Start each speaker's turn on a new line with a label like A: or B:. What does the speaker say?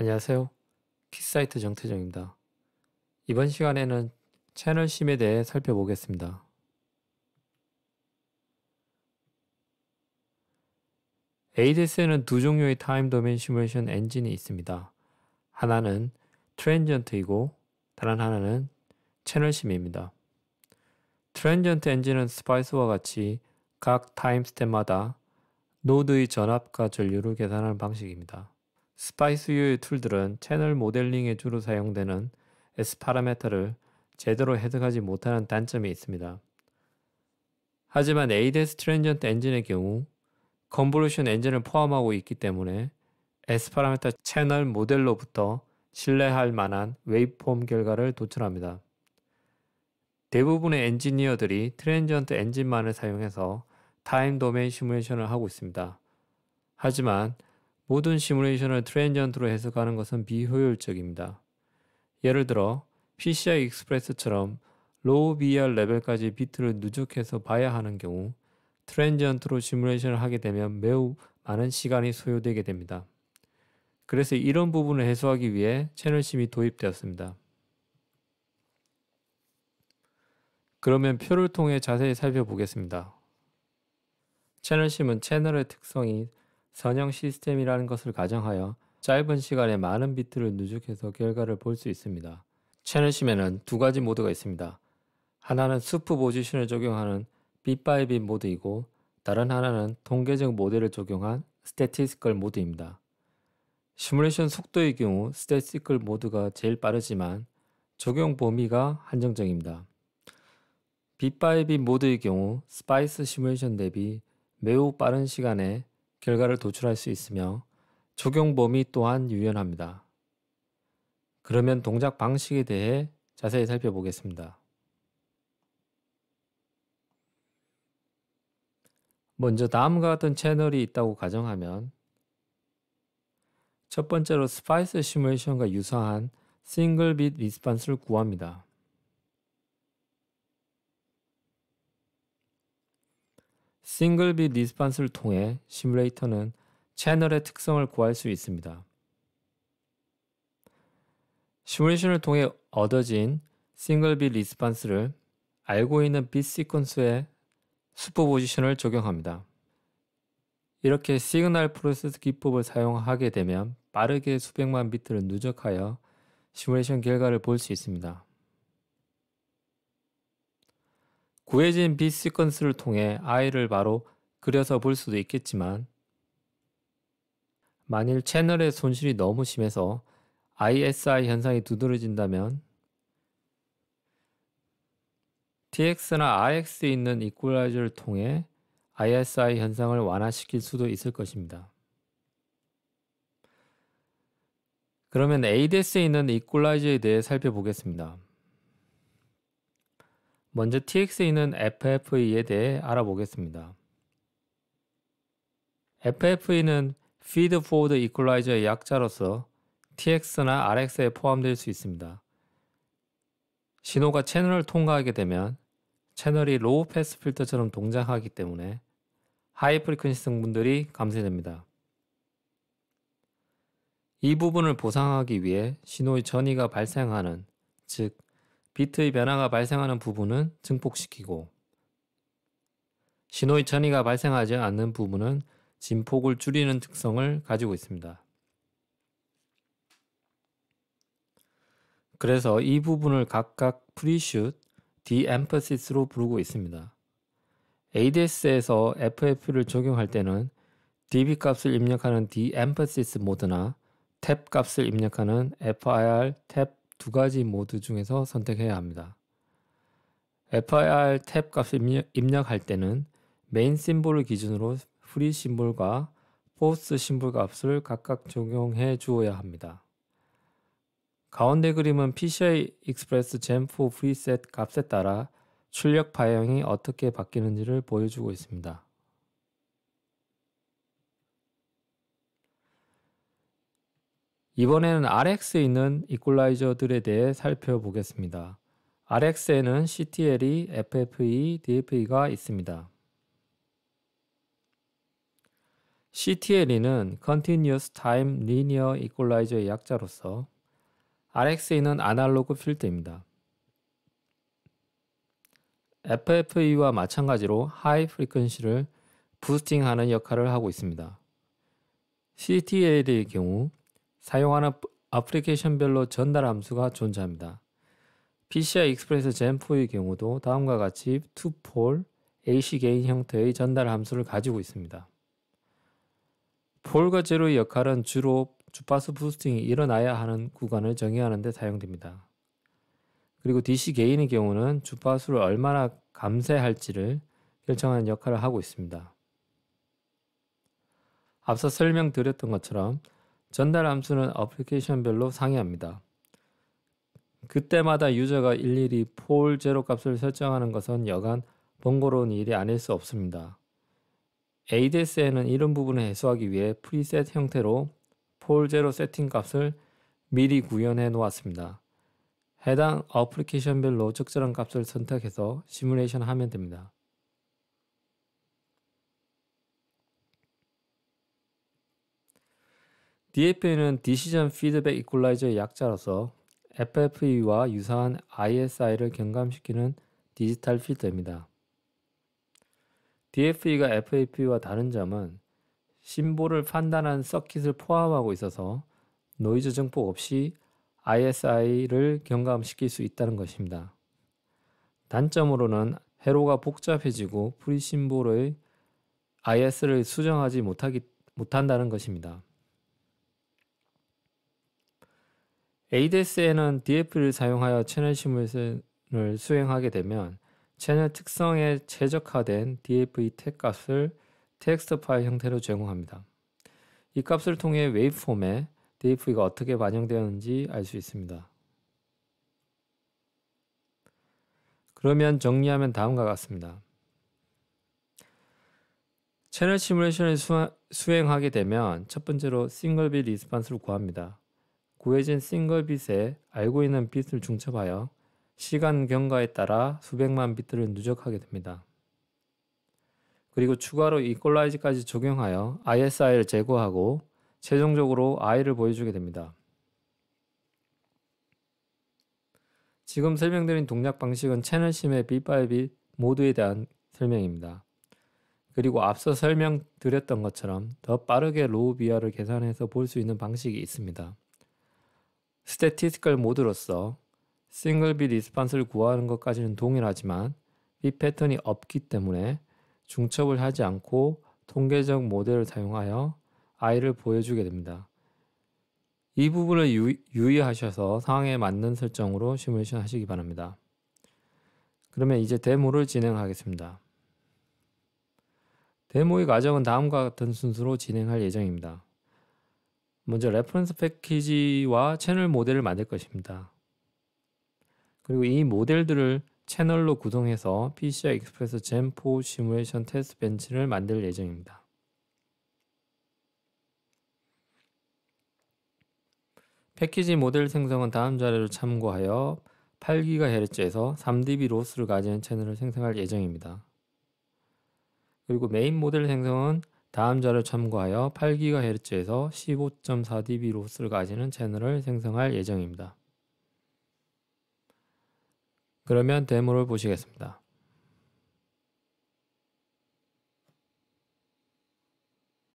A: 안녕하세요. 키사이트 정태정입니다. 이번 시간에는 채널심에 대해 살펴보겠습니다. ADS에는 두 종류의 타임 도메인 시뮬레이션 엔진이 있습니다. 하나는 트랜지언트이고 다른 하나는 채널심입니다. 트랜지언트 엔진은 스파이스와 같이 각 타임스텝마다 노드의 전압과 전류를 계산하는 방식입니다. 스파이스 유의 툴들은 채널 모델링에 주로 사용되는 S 파라메터를 제대로 해석하지 못하는 단점이 있습니다. 하지만 ADS 트랜지언트 엔진의 경우 컨볼루션 엔진을 포함하고 있기 때문에 S 파라메터 채널 모델로부터 신뢰할 만한 웨이폼 결과를 도출합니다. 대부분의 엔지니어들이 트랜지언트 엔진만을 사용해서 타임 도메인 시뮬레이션을 하고 있습니다. 하지만 모든 시뮬레이션을 트랜지언트로 해석하는 것은 비효율적입니다. 예를 들어 PCI e x p r e s s 처럼 로우 BR 레벨까지 비트를 누적해서 봐야 하는 경우 트랜지언트로 시뮬레이션을 하게 되면 매우 많은 시간이 소요되게 됩니다. 그래서 이런 부분을 해소하기 위해 채널심이 도입되었습니다. 그러면 표를 통해 자세히 살펴보겠습니다. 채널심은 채널의 특성이 선형 시스템이라는 것을 가정하여 짧은 시간에 많은 비트를 누적해서 결과를 볼 수 있습니다. 채널심에는 두 가지 모드가 있습니다. 하나는 수프 포지션을 적용하는 빛바이빗 모드이고 다른 하나는 통계적 모델을 적용한 스태티스컬 모드입니다. 시뮬레이션 속도의 경우 스태티스컬 모드가 제일 빠르지만 적용 범위가 한정적입니다. 빛바이빗 모드의 경우 스파이스 시뮬레이션 대비 매우 빠른 시간에 결과를 도출할 수 있으며 적용범위 또한 유연합니다. 그러면 동작 방식에 대해 자세히 살펴보겠습니다. 먼저 다음과 같은 채널이 있다고 가정하면 첫 번째로 스파이스 시뮬레이션과 유사한 싱글 빛 리스판스를 구합니다. 싱글빗 리스판스를 통해 시뮬레이터는 채널의 특성을 구할 수 있습니다. 시뮬레이션을 통해 얻어진 싱글빗 리스판스를 알고 있는 빛 시퀀스에 슈퍼포지션을 적용합니다. 이렇게 시그널 프로세스 기법을 사용하게 되면 빠르게 수백만 비트를 누적하여 시뮬레이션 결과를 볼 수 있습니다. 구해진 빛 시퀀스를 통해 아이를 바로 그려서 볼 수도 있겠지만 만일 채널의 손실이 너무 심해서 ISI 현상이 두드러진다면 TX나 RX에 있는 이퀄라이저를 통해 ISI 현상을 완화시킬 수도 있을 것입니다. 그러면 ADS에 있는 이퀄라이저에 대해 살펴보겠습니다. 먼저 TX에는 FFE에 대해 알아보겠습니다. FFE는 Feed Forward Equalizer의 약자로서 TX나 RX에 포함될 수 있습니다. 신호가 채널을 통과하게 되면 채널이 로우 패스 필터처럼 동작하기 때문에 하이 프리퀀시 성분들이 감쇄됩니다. 이 부분을 보상하기 위해 신호의 전이가 발생하는 즉 비트의 변화가 발생하는 부분은 증폭시키고 신호의 천이가 발생하지 않는 부분은 진폭을 줄이는 특성을 가지고 있습니다. 그래서 이 부분을 각각 프리슛, 디엠퍼시스로 부르고 있습니다. ADS에서 FF를 적용할 때는 dB 값을 입력하는 디엠퍼시스 모드나 탭 값을 입력하는 FIR 탭두 가지 모드 중에서 선택해야 합니다. FIR 탭 값을 입력할 때는 메인 심볼을 기준으로 프리 심볼과 포스 심볼 값을 각각 적용해 주어야 합니다. 가운데 그림은 PCI Express Gen4 프리셋 값에 따라 출력 파형이 어떻게 바뀌는지를 보여주고 있습니다. 이번에는 RX에 있는 이퀄라이저들에 대해 살펴보겠습니다. RX에는 CTL이, FFE, DFE가 있습니다. CTLE는 Continuous Time Linear Equalizer의 약자로서 r x 에는 아날로그 필드입니다. FFE와 마찬가지로 하이 프리퀀시를 부스팅하는 역할을 하고 있습니다. CTLE의 경우 사용하는 애플리케이션별로 전달 함수가 존재합니다. PCI 익스프레스 젠4의 경우도 다음과 같이 투폴 AC 개인 형태의 전달 함수를 가지고 있습니다. 폴과 제로의 역할은 주로 주파수 부스팅이 일어나야 하는 구간을 정의하는 데 사용됩니다. 그리고 DC 개인의 경우는 주파수를 얼마나 감쇄할지를 결정하는 역할을 하고 있습니다. 앞서 설명드렸던 것처럼 전달 함수는 어플리케이션별로 상이합니다. 그때마다 유저가 일일이 폴 제로 값을 설정하는 것은 여간 번거로운 일이 아닐 수 없습니다. ADS에는 이런 부분을 해소하기 위해 프리셋 형태로 폴 제로 세팅 값을 미리 구현해 놓았습니다. 해당 어플리케이션별로 적절한 값을 선택해서 시뮬레이션 하면 됩니다. DFA는 디시전 피드백 이퀄라이저의 약자로서 FFE와 유사한 ISI를 경감시키는 디지털 필터입니다. DFE가 f f e 와 다른 점은 심볼을 판단한 서킷을 포함하고 있어서 노이즈 증폭 없이 ISI를 경감시킬 수 있다는 것입니다. 단점으로는 회로가 복잡해지고 프리심볼의 IS를 수정하지 못하기, 못한다는 것입니다. ADS에는 DF를 사용하여 채널 시뮬레이션을 수행하게 되면 채널 특성에 최적화된 DFE 탭 값을 텍스트 파일 형태로 제공합니다. 이 값을 통해 웨이브폼에 DFE가 어떻게 반영되었는지 알 수 있습니다. 그러면 정리하면 다음과 같습니다. 채널 시뮬레이션을 수행하게 되면 첫 번째로 싱글빗 리스판스를 구합니다. 구해진 싱글 빛에 알고 있는 빛을 중첩하여 시간 경과에 따라 수백만 빛들을 누적하게 됩니다. 그리고 추가로 이퀄라이즈까지 적용하여 ISI를 제거하고 최종적으로 I를 보여주게 됩니다. 지금 설명드린 동작 방식은 채널심의 빛바이빛 모드에 대한 설명입니다. 그리고 앞서 설명드렸던 것처럼 더 빠르게 로우 비아를 계산해서 볼 수 있는 방식이 있습니다. 스태티스컬 모드로서 싱글 빛 리스판스를 구하는 것까지는 동일하지만 이 패턴이 없기 때문에 중첩을 하지 않고 통계적 모델을 사용하여 아이를 보여주게 됩니다. 이 부분을 유, 의하셔서 상황에 맞는 설정으로 시뮬레이션 하시기 바랍니다. 그러면 이제 데모를 진행하겠습니다. 데모의 과정은 다음과 같은 순서로 진행할 예정입니다. 먼저 레퍼런스 패키지와 채널 모델을 만들 것입니다. 그리고 이 모델들을 채널로 구성해서 PCI 익스프레스 젠4 시뮬레이션 테스트 벤치를 만들 예정입니다. 패키지 모델 생성은 다음 자료를 참고하여 8GHz에서 3dB 로스를 가진 채널을 생성할 예정입니다. 그리고 메인 모델 생성은 다음 자료 참고하여 8GHz에서 15.4dB 로스까지는 채널을 생성할 예정입니다. 그러면 데모를 보시겠습니다.